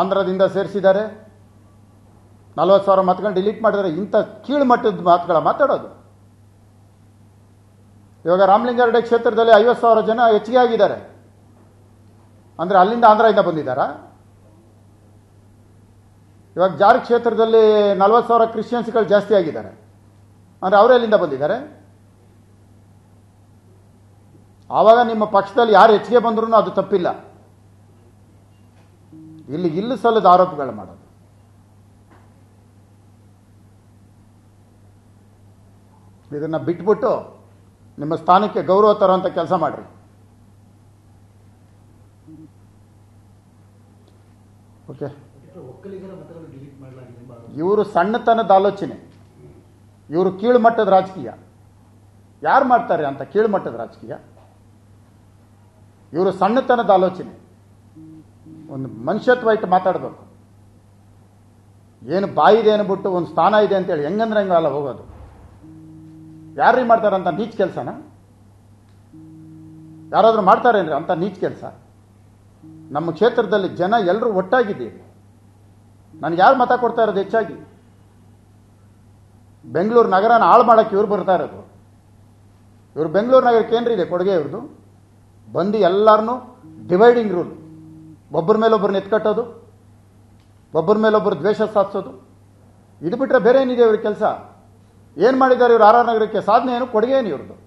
ಆಂಧ್ರದಿಂದ ಸೇರಿಸಿದ್ದಾರೆ ನಲವತ್ತು ಸಾವಿರ ಮತಗಳನ್ನ ಡಿಲೀಟ್ ಮಾಡಿದರೆ ಇಂಥ ಕೀಳುಮಟ್ಟದ ಮಾತುಗಳ ಮಾತಾಡೋದು ಇವಾಗ ರಾಮಲಿಂಗಾರೆಡ್ಡಿ ಕ್ಷೇತ್ರದಲ್ಲಿ ಐವತ್ತು ಸಾವಿರ ಜನ ಹೆಚ್ಚಿಗೆ ಆಗಿದ್ದಾರೆ ಅಂದರೆ ಅಲ್ಲಿಂದ ಆಂಧ್ರದಿಂದ ಬಂದಿದ್ದಾರಾ ಇವಾಗ ಜಾರ್ ಕ್ಷೇತ್ರದಲ್ಲಿ ನಲವತ್ತು ಸಾವಿರ ಕ್ರಿಶ್ಚಿಯನ್ಸ್ಗಳು ಜಾಸ್ತಿ ಆಗಿದ್ದಾರೆ ಅಂದರೆ ಅವರೇ ಅಲ್ಲಿಂದ ಬಂದಿದ್ದಾರೆ ಆವಾಗ ನಿಮ್ಮ ಪಕ್ಷದಲ್ಲಿ ಯಾರು ಹೆಚ್ಚಿಗೆ ಬಂದ್ರೂ ಅದು ತಪ್ಪಿಲ್ಲ ಇಲ್ಲಿ ಇಲ್ಲಿ ಸಲ್ಲದ ಆರೋಪಗಳು ಮಾಡೋದು ಇದನ್ನು ಬಿಟ್ಬಿಟ್ಟು ನಿಮ್ಮ ಸ್ಥಾನಕ್ಕೆ ಗೌರವ ತರುವಂತ ಕೆಲಸ ಮಾಡಿರಿ ಓಕೆ ಇವರು ಸಣ್ಣತನದ ಆಲೋಚನೆ ಇವರು ಕೀಳುಮಟ್ಟದ ರಾಜಕೀಯ ಯಾರು ಮಾಡ್ತಾರೆ ಅಂತ ಕೀಳುಮಟ್ಟದ ರಾಜಕೀಯ ಇವರು ಸಣ್ಣತನದ ಆಲೋಚನೆ ಒಂದು ಮನುಷ್ಯತ್ವ ಇಟ್ಟು ಮಾತಾಡಬೇಕು ಏನು ಬಾಯಿದೆ ಅನ್ಬಿಟ್ಟು ಒಂದು ಸ್ಥಾನ ಇದೆ ಅಂತೇಳಿ ಹೆಂಗಂದ್ರೆ ಹೆಂಗ ಅಲ್ಲ ಹೋಗೋದು ಮಾಡ್ತಾರೆ ಮಾಡ್ತಾರಂತ ನೀಚ್ ಕೆಲಸನ ಯಾರಾದರೂ ಮಾಡ್ತಾರೆ ಅಂದ್ರೆ ಅಂತ ನೀಚ್ ಕೆಲಸ ನಮ್ಮ ಕ್ಷೇತ್ರದಲ್ಲಿ ಜನ ಎಲ್ಲರೂ ಒಟ್ಟಾಗಿದ್ದೀವಿ ನನಗೆ ಯಾರು ಮತ ಕೊಡ್ತಾ ಇರೋದು ಹೆಚ್ಚಾಗಿ ಬೆಂಗಳೂರು ನಗರನ ಹಾಳು ಮಾಡೋಕ್ಕೆ ಇವ್ರು ಬರ್ತಾ ಇರೋದು ಇವರು ಬೆಂಗಳೂರು ನಗರಕ್ಕೆ ಇದೆ ಕೊಡುಗೆ ಇವ್ರದ್ದು ಬಂದು ಎಲ್ಲರನ್ನೂ ಡಿವೈಡಿಂಗ್ ರೂಲ್ ಒಬ್ಬರ ಮೇಲೊಬ್ಬರನ್ನ ಎತ್ಕಟ್ಟೋದು ಒಬ್ಬರ ಮೇಲೊಬ್ಬರು ದ್ವೇಷ ಸಾಧಿಸೋದು ಇದು ಬಿಟ್ಟರೆ ಬೇರೆ ಏನಿದೆ ಇವ್ರ ಕೆಲಸ ಏನು ಮಾಡಿದ್ದಾರೆ ಇವರು ಆರ್ ಆರ್ ನಗರಕ್ಕೆ ಸಾಧನೆ ಏನು ಕೊಡುಗೆ ಏನು ಇವ್ರದ್ದು